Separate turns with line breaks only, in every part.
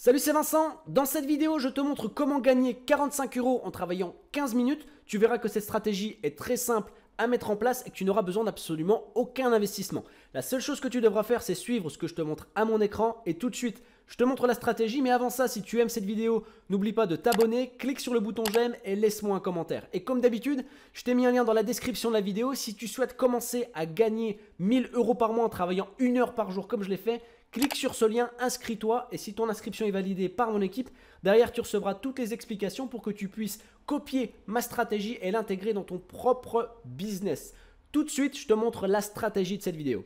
Salut, c'est Vincent. Dans cette vidéo, je te montre comment gagner 45 euros en travaillant 15 minutes. Tu verras que cette stratégie est très simple à mettre en place et que tu n'auras besoin d'absolument aucun investissement. La seule chose que tu devras faire, c'est suivre ce que je te montre à mon écran et tout de suite, je te montre la stratégie. Mais avant ça, si tu aimes cette vidéo, n'oublie pas de t'abonner, clique sur le bouton j'aime et laisse-moi un commentaire. Et comme d'habitude, je t'ai mis un lien dans la description de la vidéo. Si tu souhaites commencer à gagner 1000 euros par mois en travaillant une heure par jour comme je l'ai fait, Clique sur ce lien, inscris-toi et si ton inscription est validée par mon équipe, derrière tu recevras toutes les explications pour que tu puisses copier ma stratégie et l'intégrer dans ton propre business. Tout de suite, je te montre la stratégie de cette vidéo.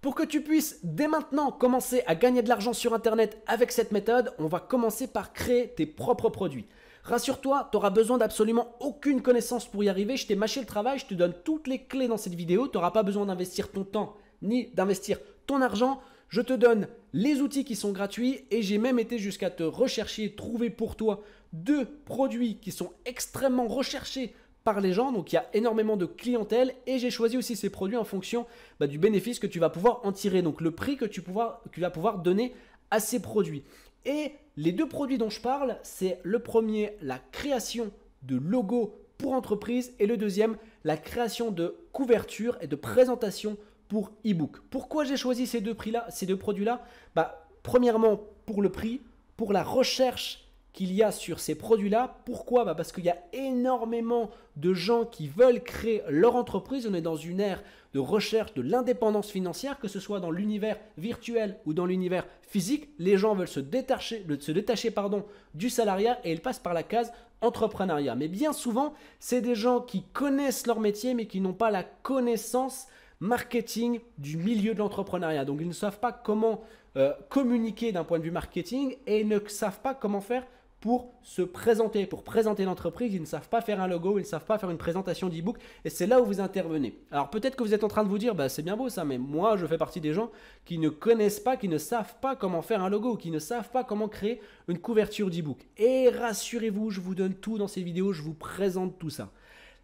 Pour que tu puisses dès maintenant commencer à gagner de l'argent sur Internet avec cette méthode, on va commencer par créer tes propres produits. Rassure-toi, tu n'auras besoin d'absolument aucune connaissance pour y arriver. Je t'ai mâché le travail, je te donne toutes les clés dans cette vidéo. Tu n'auras pas besoin d'investir ton temps ni d'investir ton argent. Je te donne les outils qui sont gratuits et j'ai même été jusqu'à te rechercher trouver pour toi deux produits qui sont extrêmement recherchés par les gens. Donc il y a énormément de clientèle et j'ai choisi aussi ces produits en fonction bah, du bénéfice que tu vas pouvoir en tirer. Donc le prix que tu vas pouvoir donner à ces produits. Et les deux produits dont je parle, c'est le premier, la création de logos pour entreprise et le deuxième, la création de couverture et de présentation pour e-book. Pourquoi j'ai choisi ces deux prix-là, ces deux produits-là Bah, premièrement pour le prix, pour la recherche qu'il y a sur ces produits-là. Pourquoi bah, Parce qu'il y a énormément de gens qui veulent créer leur entreprise. On est dans une ère de recherche de l'indépendance financière, que ce soit dans l'univers virtuel ou dans l'univers physique. Les gens veulent se détacher, se détacher pardon, du salariat et ils passent par la case entrepreneuriat. Mais bien souvent, c'est des gens qui connaissent leur métier mais qui n'ont pas la connaissance marketing du milieu de l'entrepreneuriat. Donc ils ne savent pas comment euh, communiquer d'un point de vue marketing et ne savent pas comment faire pour se présenter, pour présenter l'entreprise. Ils ne savent pas faire un logo, ils ne savent pas faire une présentation d'e-book et c'est là où vous intervenez. Alors peut-être que vous êtes en train de vous dire, bah, c'est bien beau ça, mais moi je fais partie des gens qui ne connaissent pas, qui ne savent pas comment faire un logo, qui ne savent pas comment créer une couverture d'e-book. Et rassurez-vous, je vous donne tout dans ces vidéos, je vous présente tout ça.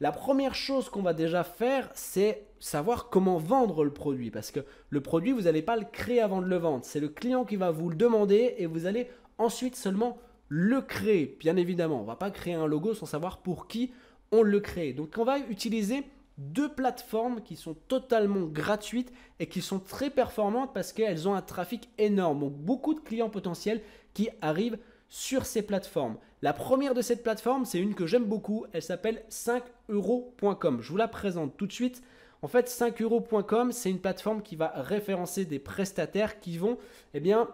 La première chose qu'on va déjà faire, c'est savoir comment vendre le produit. Parce que le produit, vous n'allez pas le créer avant de le vendre. C'est le client qui va vous le demander et vous allez ensuite seulement le créer, bien évidemment. On ne va pas créer un logo sans savoir pour qui on le crée. Donc on va utiliser deux plateformes qui sont totalement gratuites et qui sont très performantes parce qu'elles ont un trafic énorme. Donc beaucoup de clients potentiels qui arrivent sur ces plateformes. La première de cette plateforme, c'est une que j'aime beaucoup, elle s'appelle 5euros.com. Je vous la présente tout de suite. En fait, 5euros.com, c'est une plateforme qui va référencer des prestataires qui vont eh bien,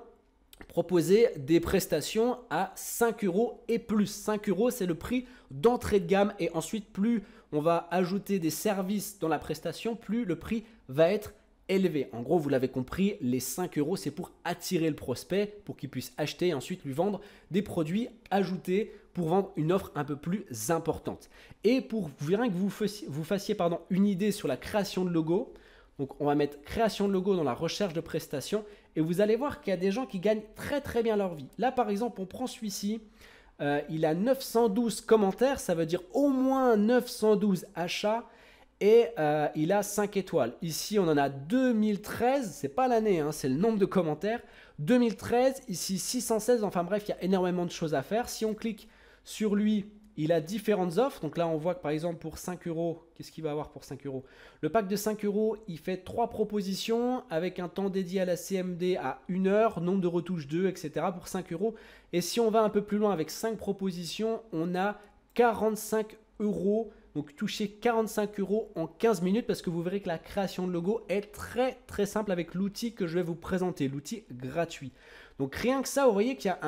proposer des prestations à 5 euros et plus. 5 euros, c'est le prix d'entrée de gamme. Et ensuite, plus on va ajouter des services dans la prestation, plus le prix va être élevé. En gros, vous l'avez compris, les 5 euros, c'est pour attirer le prospect, pour qu'il puisse acheter et ensuite lui vendre des produits ajoutés pour vendre une offre un peu plus importante. Et pour que vous fassiez, vous une idée sur la création de logo, donc on va mettre création de logo dans la recherche de prestations et vous allez voir qu'il y a des gens qui gagnent très très bien leur vie. Là, par exemple, on prend celui-ci. Euh, il a 912 commentaires, ça veut dire au moins 912 achats et euh, il a 5 étoiles. Ici, on en a 2013, c'est pas l'année, hein, c'est le nombre de commentaires. 2013, ici 616, enfin bref, il y a énormément de choses à faire. Si on clique sur lui, il a différentes offres. Donc là, on voit que par exemple, pour 5 euros, qu'est-ce qu'il va avoir pour 5 euros Le pack de 5 euros, il fait 3 propositions avec un temps dédié à la CMD à 1 heure, nombre de retouches 2, etc. pour 5 euros. Et si on va un peu plus loin avec 5 propositions, on a 45 euros donc touchez 45 euros en 15 minutes parce que vous verrez que la création de logo est très très simple avec l'outil que je vais vous présenter, l'outil gratuit. Donc rien que ça, vous voyez qu'il y a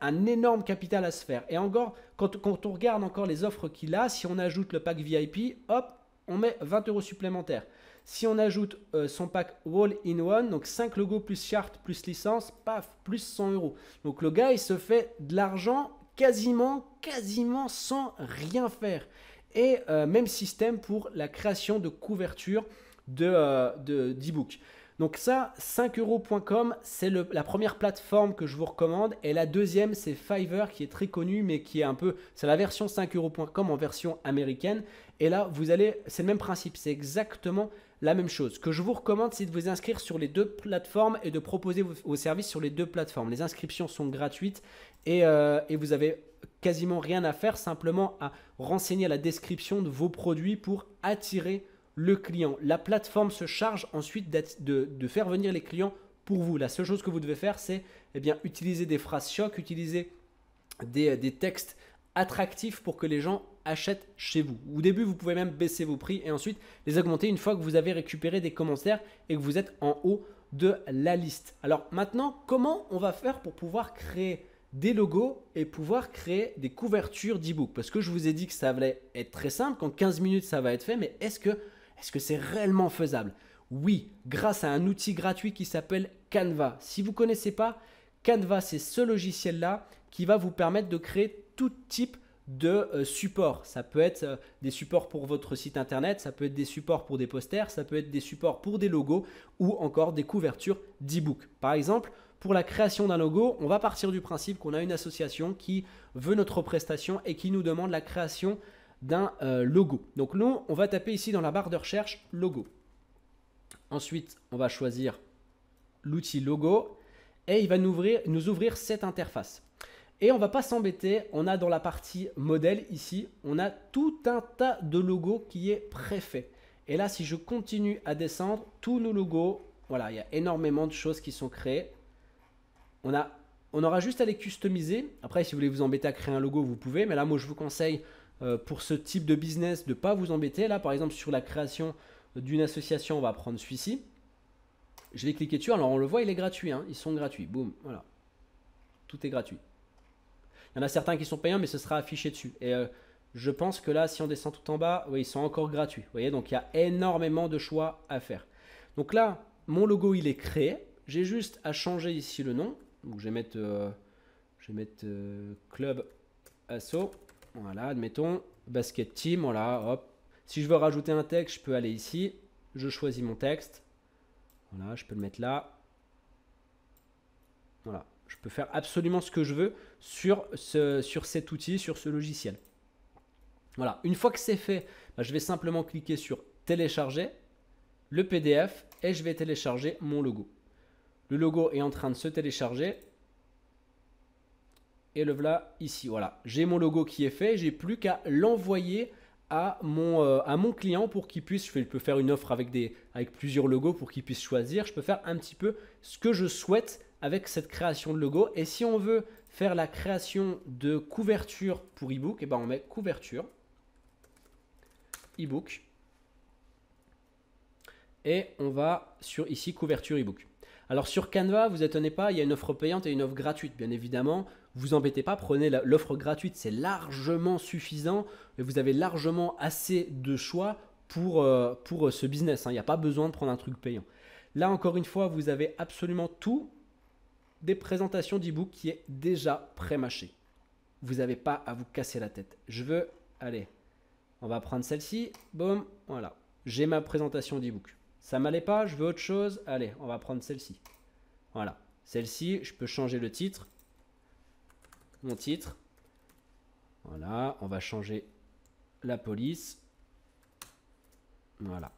un, énorme capital à se faire. Et encore, quand, on regarde encore les offres qu'il a, si on ajoute le pack VIP, hop, on met 20 euros supplémentaires. Si on ajoute euh, son pack Wall in One, donc 5 logos plus charte plus licence, paf, plus 100 euros. Donc le gars, il se fait de l'argent quasiment, quasiment sans rien faire. Et euh, même système pour la création de couverture de euh, book Donc ça, 5euros.com, c'est la première plateforme que je vous recommande. Et la deuxième, c'est Fiverr, qui est très connu, mais qui est un peu... C'est la version 5euros.com en version américaine. Et là, vous allez... C'est le même principe, c'est exactement la même chose. que je vous recommande, c'est de vous inscrire sur les deux plateformes et de proposer vos, services sur les deux plateformes. Les inscriptions sont gratuites et, euh, et vous avez quasiment rien à faire, simplement à renseigner la description de vos produits pour attirer le client. La plateforme se charge ensuite de, de, faire venir les clients pour vous. La seule chose que vous devez faire, c'est eh bien, utiliser des phrases choc, utiliser des, euh, des textes attractifs pour que les gens achètent chez vous. Au début, vous pouvez même baisser vos prix et ensuite les augmenter une fois que vous avez récupéré des commentaires et que vous êtes en haut de la liste. Alors maintenant, comment on va faire pour pouvoir créer des logos et pouvoir créer des couvertures de Parce que je vous ai dit que ça allait être très simple, qu'en 15 minutes ça va être fait, mais est-ce que est-ce que c'est réellement faisable Oui, grâce à un outil gratuit qui s'appelle Canva. Si vous ne connaissez pas, Canva, c'est ce logiciel-là qui va vous permettre de créer tout type de euh, support. Ça peut être euh, des supports pour votre site internet, ça peut être des supports pour des posters, ça peut être des supports pour des logos ou encore des couvertures d'e-book. Par exemple, pour la création d'un logo, on va partir du principe qu'on a une association qui veut notre prestation et qui nous demande la création d'un euh, logo. Donc nous, on va taper ici dans la barre de recherche logo. Ensuite, on va choisir l'outil logo et il va nous ouvrir, cette interface. Et on ne va pas s'embêter, on a dans la partie modèle ici, on a tout un tas de logos qui est préfet. Et là, si je continue à descendre, tous nos logos, voilà, il y a énormément de choses qui sont créées on, a, on aura juste à les customiser. Après, si vous voulez vous embêter à créer un logo, vous pouvez. Mais là, moi, je vous conseille euh, pour ce type de business de ne pas vous embêter. Là, par exemple, sur la création d'une association, on va prendre celui-ci. Je vais cliquer dessus. Alors, on le voit, il est gratuit. Hein. Ils sont gratuits. Boum, voilà. Tout est gratuit. Il y en a certains qui sont payants, mais ce sera affiché dessus. Et euh, je pense que là, si on descend tout en bas, ils sont encore gratuits. Vous voyez, donc il y a énormément de choix à faire. Donc là, mon logo, il est créé. J'ai juste à changer ici le nom. Donc je vais mettre, euh, euh, club asso. Voilà, admettons, basket team, voilà, hop. Si je veux rajouter un texte, je peux aller ici. Je choisis mon texte. Voilà, je peux le mettre là. Voilà, je peux faire absolument ce que je veux sur, ce, sur cet outil, sur ce logiciel. Voilà, une fois que c'est fait, bah, je vais simplement cliquer sur télécharger le PDF et je vais télécharger mon logo. Le logo est en train de se télécharger. Et le voilà ici. Voilà, j'ai mon logo qui est fait. J'ai plus qu'à l'envoyer à mon, euh, à mon client pour qu'il puisse. Je peux faire une offre avec, des, avec plusieurs logos pour qu'il puisse choisir. Je peux faire un petit peu ce que je souhaite avec cette création de logo. Et si on veut faire la création de couverture pour ebook, et eh ben, on met couverture ebook et on va sur ici couverture ebook. Alors sur Canva, vous étonnez pas, il y a une offre payante et une offre gratuite, bien évidemment. Vous embêtez pas, prenez l'offre gratuite, c'est largement suffisant et vous avez largement assez de choix pour, euh, pour euh, ce business. Hein. Il n'y a pas besoin de prendre un truc payant. Là encore une fois, vous avez absolument tout des présentations d'e-book qui est déjà pré-mâché. Vous n'avez pas à vous casser la tête. Je veux, allez, on va prendre celle-ci. Boum, voilà. J'ai ma présentation d'e-book. Ça m'allait pas, je veux autre chose. Allez, on va prendre celle-ci. Voilà. Celle-ci, je peux changer le titre. Mon titre. Voilà, on va changer la police. Voilà.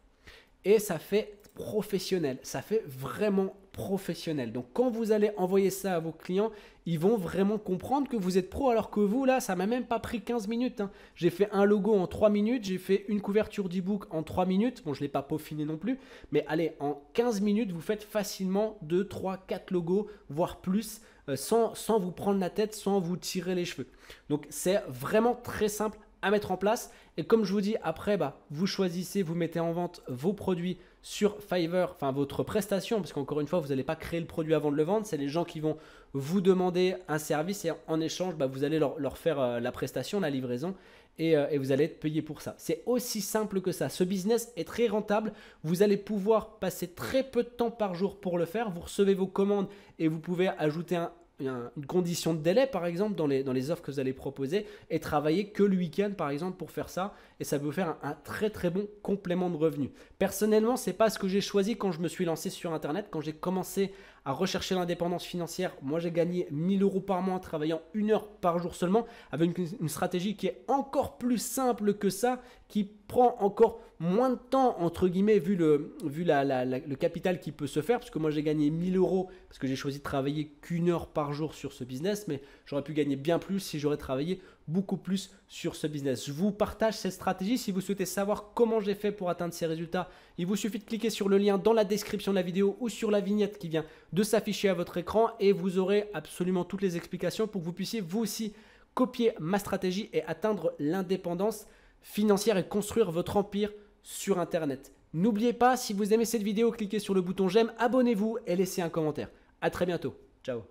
Et ça fait professionnel. Ça fait vraiment professionnel. Donc quand vous allez envoyer ça à vos clients, ils vont vraiment comprendre que vous êtes pro alors que vous, là, ça m'a même pas pris 15 minutes. Hein. J'ai fait un logo en 3 minutes, j'ai fait une couverture d'ebook en 3 minutes. Bon, je ne l'ai pas peaufiné non plus, mais allez, en 15 minutes, vous faites facilement 2, 3, 4 logos, voire plus, euh, sans, vous prendre la tête, sans vous tirer les cheveux. Donc c'est vraiment très simple à mettre en place. Et comme je vous dis, après, bah, vous choisissez, vous mettez en vente vos produits sur Fiverr, enfin votre prestation, parce qu'encore une fois, vous n'allez pas créer le produit avant de le vendre, c'est les gens qui vont vous demander un service et en échange, bah, vous allez leur, faire euh, la prestation, la livraison. Et, euh, et, vous allez être payé pour ça. C'est aussi simple que ça. Ce business est très rentable. Vous allez pouvoir passer très peu de temps par jour pour le faire. Vous recevez vos commandes et vous pouvez ajouter un, une condition de délai, par exemple, dans les, dans les offres que vous allez proposer, et travailler que le week-end, par exemple, pour faire ça. Et ça peut vous faire un, très très bon complément de revenu. Personnellement, c'est pas ce que j'ai choisi quand je me suis lancé sur Internet, quand j'ai commencé à rechercher l'indépendance financière. Moi, j'ai gagné 1000 euros par mois en travaillant une heure par jour seulement, avec une, stratégie qui est encore plus simple que ça, qui prend encore moins de temps, entre guillemets, vu le, vu la, le capital qui peut se faire, puisque moi j'ai gagné 1000 euros, parce que j'ai choisi de travailler qu'une heure par jour sur ce business, mais j'aurais pu gagner bien plus si j'aurais travaillé beaucoup plus sur ce business. Je vous partage cette stratégie. Si vous souhaitez savoir comment j'ai fait pour atteindre ces résultats, il vous suffit de cliquer sur le lien dans la description de la vidéo ou sur la vignette qui vient de s'afficher à votre écran et vous aurez absolument toutes les explications pour que vous puissiez vous aussi copier ma stratégie et atteindre l'indépendance financière et construire votre empire sur Internet. N'oubliez pas, si vous aimez cette vidéo, cliquez sur le bouton j'aime, abonnez-vous et laissez un commentaire. A très bientôt. Ciao